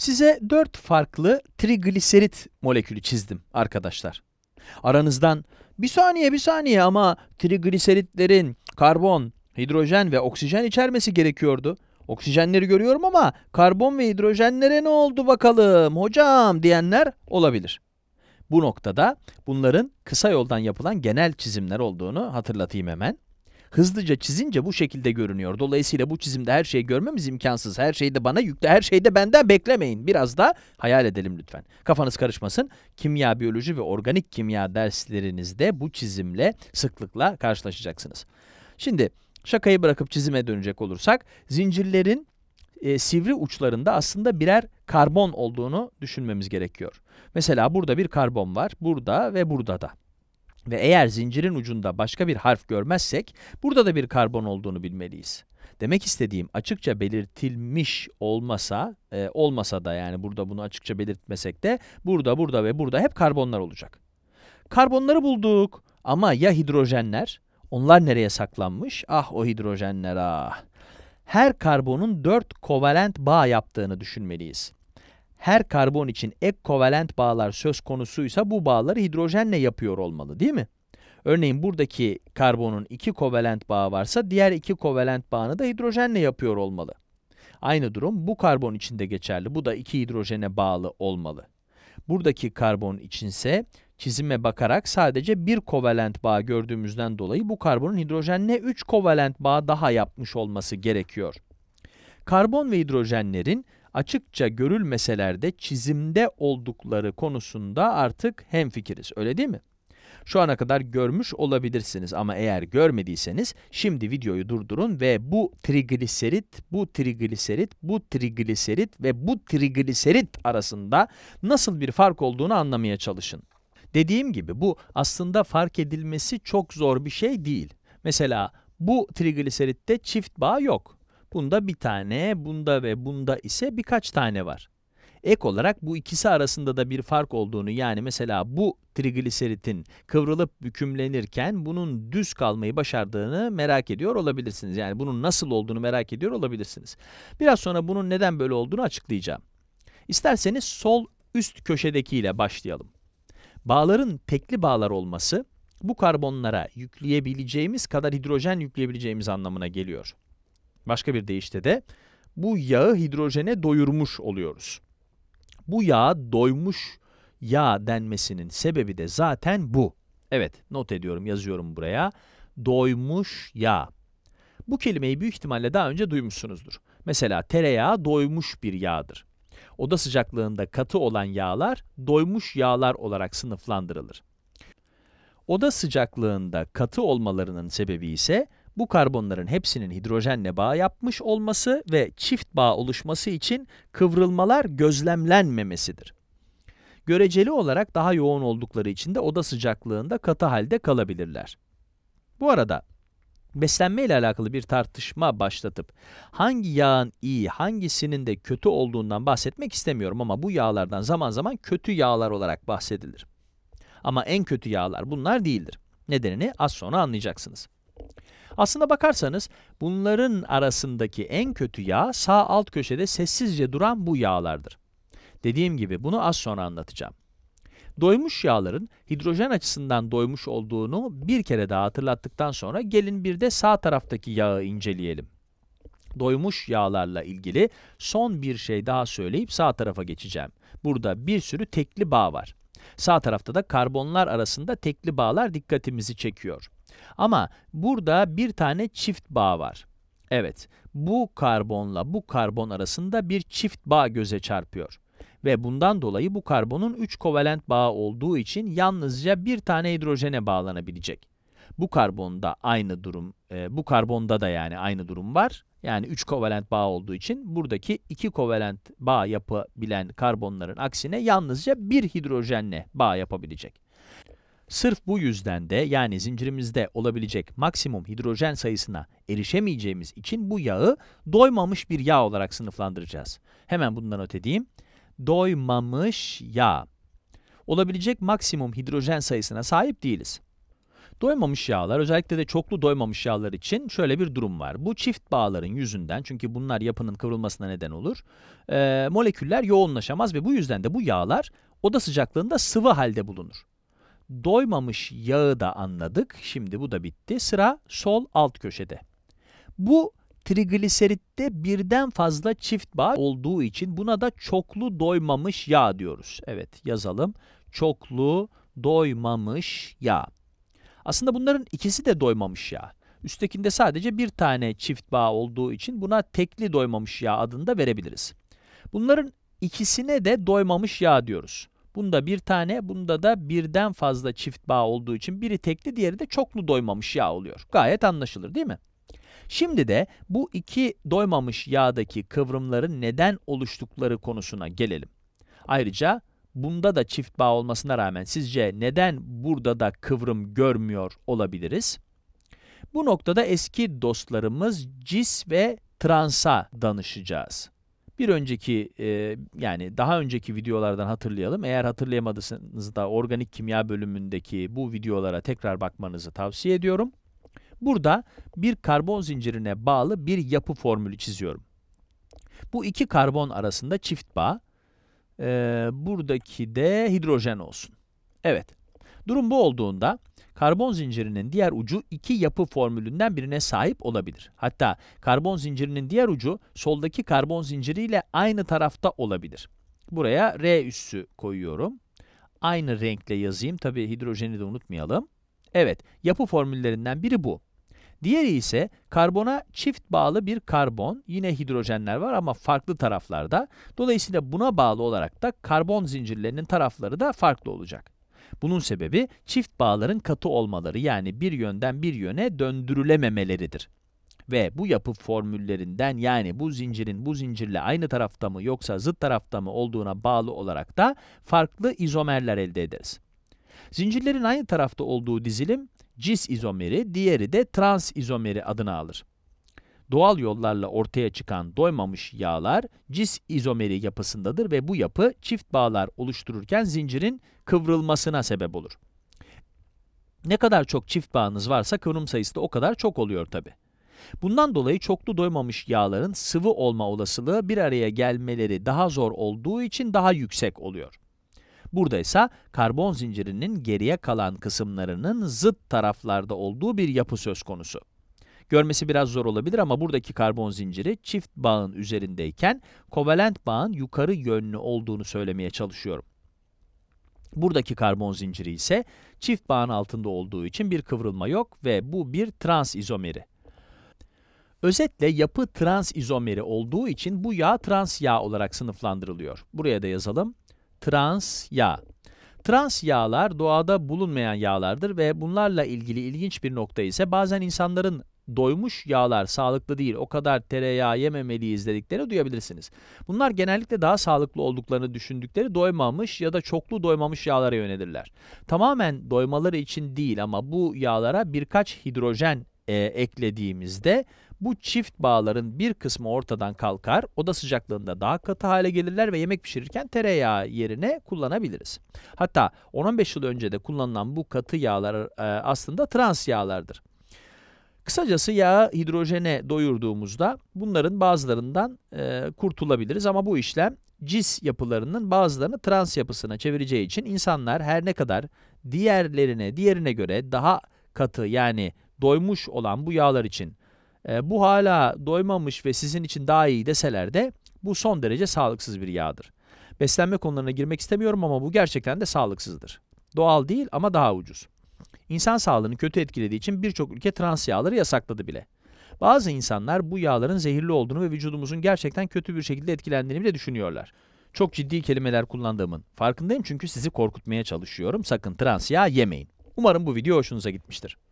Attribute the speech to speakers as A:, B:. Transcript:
A: Size 4 farklı trigliserit molekülü çizdim arkadaşlar. Aranızdan bir saniye bir saniye ama trigliseritlerin karbon, hidrojen ve oksijen içermesi gerekiyordu. Oksijenleri görüyorum ama karbon ve hidrojenlere ne oldu bakalım hocam diyenler olabilir. Bu noktada bunların kısa yoldan yapılan genel çizimler olduğunu hatırlatayım hemen hızlıca çizince bu şekilde görünüyor. Dolayısıyla bu çizimde her şeyi görmemiz imkansız. Her şeyi de bana yükle, her şeyi de benden beklemeyin. Biraz da hayal edelim lütfen. Kafanız karışmasın. Kimya, biyoloji ve organik kimya derslerinizde bu çizimle sıklıkla karşılaşacaksınız. Şimdi şakayı bırakıp çizime dönecek olursak zincirlerin e, sivri uçlarında aslında birer karbon olduğunu düşünmemiz gerekiyor. Mesela burada bir karbon var, burada ve burada da. Ve eğer zincirin ucunda başka bir harf görmezsek burada da bir karbon olduğunu bilmeliyiz. Demek istediğim açıkça belirtilmiş olmasa, e, olmasa da yani burada bunu açıkça belirtmesek de burada, burada ve burada hep karbonlar olacak. Karbonları bulduk ama ya hidrojenler? Onlar nereye saklanmış? Ah o hidrojenler ah. Her karbonun 4 kovalent bağ yaptığını düşünmeliyiz her karbon için ek kovalent bağlar söz konusuysa bu bağları hidrojenle yapıyor olmalı değil mi? Örneğin buradaki karbonun iki kovalent bağı varsa diğer iki kovalent bağını da hidrojenle yapıyor olmalı. Aynı durum bu karbon için de geçerli. Bu da iki hidrojene bağlı olmalı. Buradaki karbon içinse çizime bakarak sadece bir kovalent bağ gördüğümüzden dolayı bu karbonun hidrojenle 3 kovalent bağ daha yapmış olması gerekiyor. Karbon ve hidrojenlerin açıkça görülmeseler de çizimde oldukları konusunda artık hemfikiriz öyle değil mi? Şu ana kadar görmüş olabilirsiniz ama eğer görmediyseniz şimdi videoyu durdurun ve bu trigliserit, bu trigliserit, bu trigliserit ve bu trigliserit arasında nasıl bir fark olduğunu anlamaya çalışın. Dediğim gibi bu aslında fark edilmesi çok zor bir şey değil. Mesela bu trigliseritte çift bağ yok. Bunda bir tane, bunda ve bunda ise birkaç tane var. Ek olarak bu ikisi arasında da bir fark olduğunu yani mesela bu trigliseritin kıvrılıp bükümlenirken bunun düz kalmayı başardığını merak ediyor olabilirsiniz. Yani bunun nasıl olduğunu merak ediyor olabilirsiniz. Biraz sonra bunun neden böyle olduğunu açıklayacağım. İsterseniz sol üst köşedekiyle başlayalım. Bağların tekli bağlar olması bu karbonlara yükleyebileceğimiz kadar hidrojen yükleyebileceğimiz anlamına geliyor. Başka bir deyişle de bu yağı hidrojene doyurmuş oluyoruz. Bu yağa doymuş yağ denmesinin sebebi de zaten bu. Evet not ediyorum yazıyorum buraya. Doymuş yağ. Bu kelimeyi büyük ihtimalle daha önce duymuşsunuzdur. Mesela tereyağı doymuş bir yağdır. Oda sıcaklığında katı olan yağlar doymuş yağlar olarak sınıflandırılır. Oda sıcaklığında katı olmalarının sebebi ise bu karbonların hepsinin hidrojenle bağ yapmış olması ve çift bağ oluşması için kıvrılmalar gözlemlenmemesidir. Göreceli olarak daha yoğun oldukları için de oda sıcaklığında katı halde kalabilirler. Bu arada beslenme ile alakalı bir tartışma başlatıp hangi yağın iyi, hangisinin de kötü olduğundan bahsetmek istemiyorum ama bu yağlardan zaman zaman kötü yağlar olarak bahsedilir. Ama en kötü yağlar bunlar değildir. Nedenini az sonra anlayacaksınız. Aslında bakarsanız bunların arasındaki en kötü yağ sağ alt köşede sessizce duran bu yağlardır. Dediğim gibi bunu az sonra anlatacağım. Doymuş yağların hidrojen açısından doymuş olduğunu bir kere daha hatırlattıktan sonra gelin bir de sağ taraftaki yağı inceleyelim doymuş yağlarla ilgili son bir şey daha söyleyip sağ tarafa geçeceğim. Burada bir sürü tekli bağ var. Sağ tarafta da karbonlar arasında tekli bağlar dikkatimizi çekiyor. Ama burada bir tane çift bağ var. Evet, bu karbonla bu karbon arasında bir çift bağ göze çarpıyor. Ve bundan dolayı bu karbonun 3 kovalent bağı olduğu için yalnızca bir tane hidrojene bağlanabilecek. Bu karbonda aynı durum, e, bu karbonda da yani aynı durum var. Yani 3 kovalent bağ olduğu için buradaki 2 kovalent bağ yapabilen karbonların aksine yalnızca bir hidrojenle bağ yapabilecek. Sırf bu yüzden de yani zincirimizde olabilecek maksimum hidrojen sayısına erişemeyeceğimiz için bu yağı doymamış bir yağ olarak sınıflandıracağız. Hemen bundan öte diyeyim. Doymamış yağ. Olabilecek maksimum hidrojen sayısına sahip değiliz. Doymamış yağlar özellikle de çoklu doymamış yağlar için şöyle bir durum var. Bu çift bağların yüzünden çünkü bunlar yapının kıvrılmasına neden olur. E, moleküller yoğunlaşamaz ve bu yüzden de bu yağlar oda sıcaklığında sıvı halde bulunur. Doymamış yağı da anladık. Şimdi bu da bitti. Sıra sol alt köşede. Bu trigliseritte birden fazla çift bağ olduğu için buna da çoklu doymamış yağ diyoruz. Evet yazalım. Çoklu doymamış yağ. Aslında bunların ikisi de doymamış yağ. Üsttekinde sadece bir tane çift bağ olduğu için buna tekli doymamış yağ adını da verebiliriz. Bunların ikisine de doymamış yağ diyoruz. Bunda bir tane, bunda da birden fazla çift bağ olduğu için biri tekli, diğeri de çoklu doymamış yağ oluyor. Gayet anlaşılır değil mi? Şimdi de bu iki doymamış yağdaki kıvrımların neden oluştukları konusuna gelelim. Ayrıca Bunda da çift bağ olmasına rağmen sizce neden burada da kıvrım görmüyor olabiliriz? Bu noktada eski dostlarımız cis ve transa danışacağız. Bir önceki e, yani daha önceki videolardan hatırlayalım. Eğer hatırlayamadıysanız da organik kimya bölümündeki bu videolara tekrar bakmanızı tavsiye ediyorum. Burada bir karbon zincirine bağlı bir yapı formülü çiziyorum. Bu iki karbon arasında çift bağ, e, buradaki de hidrojen olsun. Evet. Durum bu olduğunda karbon zincirinin diğer ucu iki yapı formülünden birine sahip olabilir. Hatta karbon zincirinin diğer ucu soldaki karbon zinciriyle aynı tarafta olabilir. Buraya R üssü koyuyorum. Aynı renkle yazayım. Tabii hidrojeni de unutmayalım. Evet, yapı formüllerinden biri bu. Diğeri ise karbona çift bağlı bir karbon. Yine hidrojenler var ama farklı taraflarda. Dolayısıyla buna bağlı olarak da karbon zincirlerinin tarafları da farklı olacak. Bunun sebebi çift bağların katı olmaları yani bir yönden bir yöne döndürülememeleridir ve bu yapı formüllerinden yani bu zincirin bu zincirle aynı tarafta mı yoksa zıt tarafta mı olduğuna bağlı olarak da farklı izomerler elde ederiz. Zincirlerin aynı tarafta olduğu dizilim cis izomeri, diğeri de trans izomeri adını alır. Doğal yollarla ortaya çıkan doymamış yağlar cis izomeri yapısındadır ve bu yapı çift bağlar oluştururken zincirin kıvrılmasına sebep olur. Ne kadar çok çift bağınız varsa kıvrım sayısı da o kadar çok oluyor tabi. Bundan dolayı çoklu doymamış yağların sıvı olma olasılığı bir araya gelmeleri daha zor olduğu için daha yüksek oluyor. Burada ise karbon zincirinin geriye kalan kısımlarının zıt taraflarda olduğu bir yapı söz konusu. Görmesi biraz zor olabilir ama buradaki karbon zinciri çift bağın üzerindeyken kovalent bağın yukarı yönlü olduğunu söylemeye çalışıyorum. Buradaki karbon zinciri ise çift bağın altında olduğu için bir kıvrılma yok ve bu bir trans izomeri. Özetle yapı trans izomeri olduğu için bu yağ trans yağ olarak sınıflandırılıyor. Buraya da yazalım trans yağ. Trans yağlar doğada bulunmayan yağlardır ve bunlarla ilgili ilginç bir nokta ise bazen insanların doymuş yağlar sağlıklı değil o kadar tereyağı yememeliyiz dediklerini duyabilirsiniz. Bunlar genellikle daha sağlıklı olduklarını düşündükleri doymamış ya da çoklu doymamış yağlara yönelirler. Tamamen doymaları için değil ama bu yağlara birkaç hidrojen e, eklediğimizde bu çift bağların bir kısmı ortadan kalkar, oda sıcaklığında daha katı hale gelirler ve yemek pişirirken tereyağı yerine kullanabiliriz. Hatta 10-15 yıl önce de kullanılan bu katı yağlar e, aslında trans yağlardır. Kısacası yağı hidrojene doyurduğumuzda bunların bazılarından e, kurtulabiliriz ama bu işlem cis yapılarının bazılarını trans yapısına çevireceği için insanlar her ne kadar diğerlerine diğerine göre daha katı yani doymuş olan bu yağlar için e, bu hala doymamış ve sizin için daha iyi deseler de bu son derece sağlıksız bir yağdır. Beslenme konularına girmek istemiyorum ama bu gerçekten de sağlıksızdır. Doğal değil ama daha ucuz. İnsan sağlığını kötü etkilediği için birçok ülke trans yağları yasakladı bile. Bazı insanlar bu yağların zehirli olduğunu ve vücudumuzun gerçekten kötü bir şekilde etkilendiğini bile düşünüyorlar. Çok ciddi kelimeler kullandığımın farkındayım çünkü sizi korkutmaya çalışıyorum. Sakın trans yağ yemeyin. Umarım bu video hoşunuza gitmiştir.